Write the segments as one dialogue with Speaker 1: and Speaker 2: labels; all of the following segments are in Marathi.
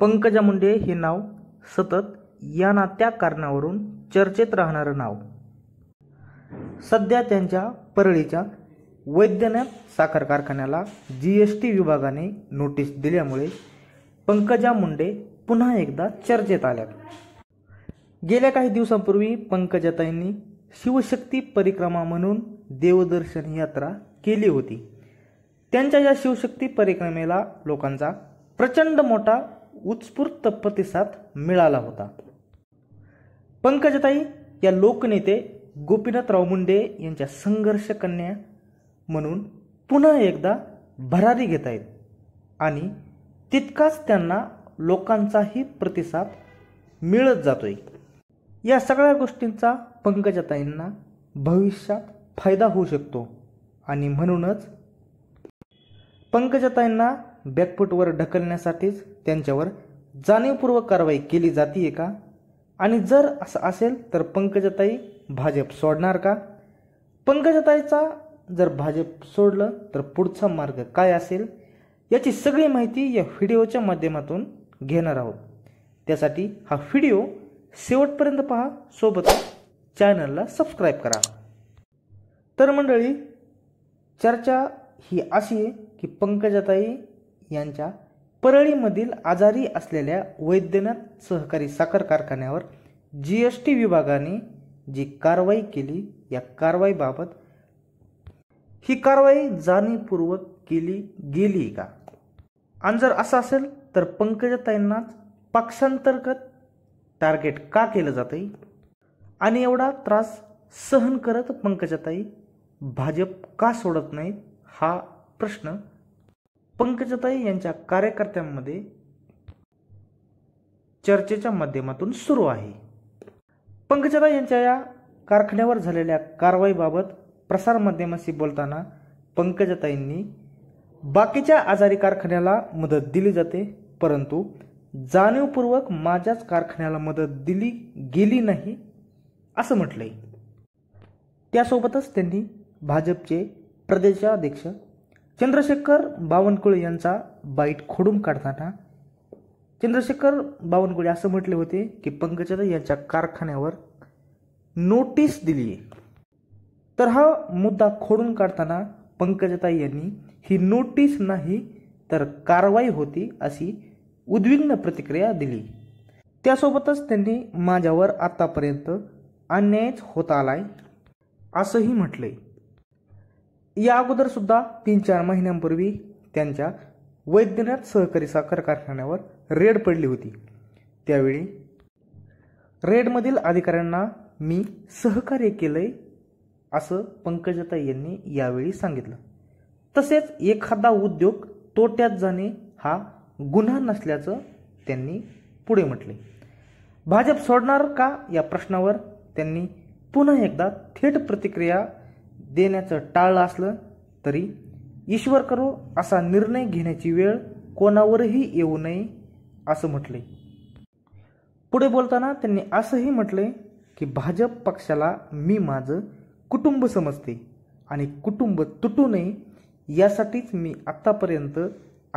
Speaker 1: पंकजा मुंडे हे नाव सतत या ना त्या कारणावरून चर्चेत राहणारं नाव सध्या त्यांच्या परळीच्या वैद्यनाथ साखर कारखान्याला जी एस टी विभागाने नोटीस दिल्यामुळे पंकजा मुंडे पुन्हा एकदा चर्चेत आल्या गेल्या काही दिवसांपूर्वी पंकजाताईंनी शिवशक्ती परिक्रमा म्हणून देवदर्शन यात्रा केली होती त्यांच्या या शिवशक्ती परिक्रमेला लोकांचा प्रचंड मोठा उत्स्फूर्त प्रतिसाद मिळाला होता पंकजताई या लोकनेते गोपीनाथराव मुंडे यांच्या संघर्ष कन्या म्हणून पुन्हा एकदा भरारी घेत आहेत आणि तितकाच त्यांना लोकांचाही प्रतिसाद मिळत जातोय या सगळ्या गोष्टींचा पंकजताईंना भविष्यात फायदा होऊ शकतो आणि म्हणूनच पंकजताईंना बॅकफूटवर ढकलण्यासाठीच त्यांच्यावर जाणीवपूर्वक कारवाई केली जातीये का आणि जर असं असेल तर पंकजताई भाजप सोडणार का पंकजताईचा जर भाजप सोडलं तर पुढचा मार्ग काय असेल याची सगळी माहिती या व्हिडिओच्या माध्यमातून घेणार आहोत त्यासाठी हा व्हिडिओ शेवटपर्यंत पहा सोबत चॅनलला सबस्क्राईब करा तर मंडळी चर्चा ही अशी आहे की पंकजाताई यांच्या परळीमधील आजारी असलेल्या वैद्यनाथ सहकारी साखर कारखान्यावर जी एस टी विभागाने जी कारवाई केली या कारवाईबाबत ही कारवाई जाणीवपूर्वक केली गेली का आणि जर असं असेल तर पंकजताईंनाच पक्षांतर्गत टार्गेट का केलं जातं आणि एवढा त्रास सहन करत पंकजाताई भाजप का सोडत नाहीत हा प्रश्न पंकजताई यांच्या कार्यकर्त्यांमध्ये चर्चेच्या माध्यमातून सुरू आहे पंकजताई यांच्या या कारखान्यावर झालेल्या कारवाईबाबत प्रसारमाध्यमाशी बोलताना पंकजताईंनी बाकीच्या आजारी कारखान्याला मदत दिली जाते परंतु जाणीवपूर्वक माझ्याच कारखान्याला मदत दिली गेली नाही असं म्हटलंय त्यासोबतच त्यांनी भाजपचे प्रदेशाध्यक्ष चंद्रशेखर बावनकुळे यांचा बाईट खोडून काढताना चंद्रशेखर बावनकुळे असं म्हटले होते की पंकजा यांच्या कारखान्यावर नोटीस दिली आहे तर हा मुद्दा खोडून काढताना पंकजताई यांनी ही नोटीस नाही तर कारवाई होती अशी उद्विग्न प्रतिक्रिया दिली त्यासोबतच त्यांनी माझ्यावर आतापर्यंत अन्यायच होता आलाय असंही म्हटलंय या अगोदर सुद्धा तीन चार महिन्यांपूर्वी त्यांच्या वैद्यनाथ सहकारी साखर कारखान्यावर रेड पडली होती त्यावेळी रेडमधील अधिकाऱ्यांना मी सहकार्य केलंय असं पंकजाता यांनी यावेळी सांगितलं तसेच एखादा उद्योग तोट्यात जाणे हा गुन्हा नसल्याचं त्यांनी पुढे म्हटले भाजप सोडणार का या प्रश्नावर त्यांनी पुन्हा एकदा थेट प्रतिक्रिया देण्याचं टाळलं असलं तरी ईश्वर करो असा निर्णय घेण्याची वेळ कोणावरही येऊ नये असं म्हटले पुढे बोलताना त्यांनी असंही म्हटले की भाजप पक्षाला मी माझं कुटुंब समजते आणि कुटुंब तुटू नये यासाठीच मी आत्तापर्यंत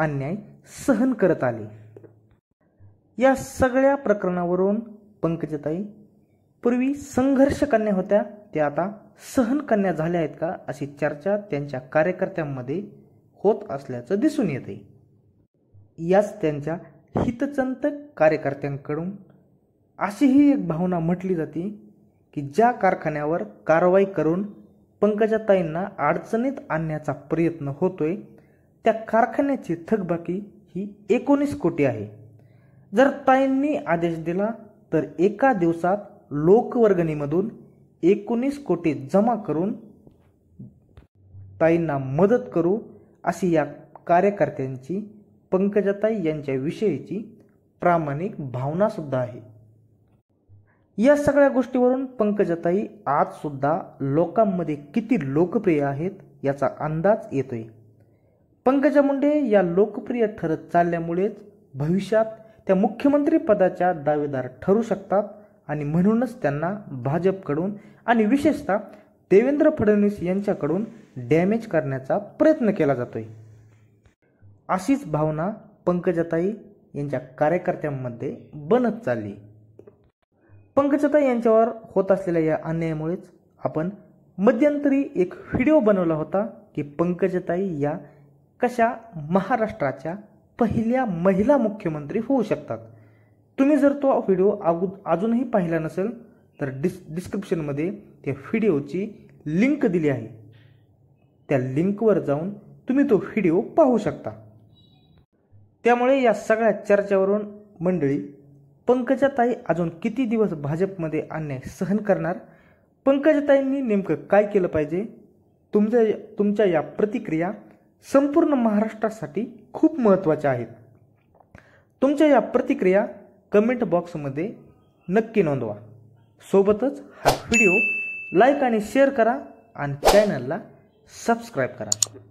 Speaker 1: अन्याय सहन करत आले या सगळ्या प्रकरणावरून पंकजताई पूर्वी संघर्ष कन्या होत्या त्या आता सहन सहनकन्या झाल्या आहेत का अशी चर्चा त्यांच्या कार्यकर्त्यांमध्ये होत असल्याचं दिसून येते याच त्यांच्या हितचंतक कार्यकर्त्यांकडून अशीही एक भावना म्हटली जाते की ज्या कारखान्यावर कारवाई करून पंकजाताईंना अडचणीत आणण्याचा प्रयत्न होतोय त्या कारखान्याची थकबाकी ही एकोणीस कोटी आहे जर ताईंनी आदेश दिला तर एका दिवसात लोकवर्गणीमधून एकोणीस कोटी जमा करून ताईंना मदत करू अशी या कार्यकर्त्यांची पंकजाताई यांच्याविषयीची प्रामाणिक भावनासुद्धा आहे या सगळ्या गोष्टीवरून पंकजाताई आजसुद्धा लोकांमध्ये किती लोकप्रिय आहेत याचा अंदाज येतोय पंकजा मुंडे या लोकप्रिय ठरत चालल्यामुळेच भविष्यात त्या मुख्यमंत्री पदाच्या दावेदार ठरू शकतात आणि म्हणूनच त्यांना भाजपकडून आणि विशेषतः देवेंद्र फडणवीस यांच्याकडून डॅमेज करण्याचा प्रयत्न केला जातोय अशीच भावना पंकजताई यांच्या कार्यकर्त्यांमध्ये बनत चालली पंकजताई यांच्यावर होत असलेल्या या अन्यायामुळेच आपण मध्यंतरी एक व्हिडिओ बनवला होता की पंकजताई या कशा महाराष्ट्राच्या पहिल्या महिला मुख्यमंत्री होऊ शकतात तुम्ही जर तो व्हिडिओ अगो अजूनही पाहिला नसेल तर डिस् डिस्क्रिप्शनमध्ये त्या व्हिडिओची लिंक दिली आहे त्या लिंकवर जाऊन तुम्ही तो व्हिडिओ पाहू शकता त्यामुळे या सगळ्या चर्चेवरून मंडळी पंकजाताई अजून किती दिवस भाजपमध्ये अन्याय सहन करणार पंकजाताईंनी नेमकं काय केलं पाहिजे तुमच्या तुमच्या या प्रतिक्रिया संपूर्ण महाराष्ट्रासाठी खूप महत्त्वाच्या आहेत तुमच्या या प्रतिक्रिया कमेंट बॉक्समध्ये नक्की नोंदवा सोबतच हा व्हिडिओ लाईक आणि शेअर करा आणि चॅनलला सबस्क्राईब करा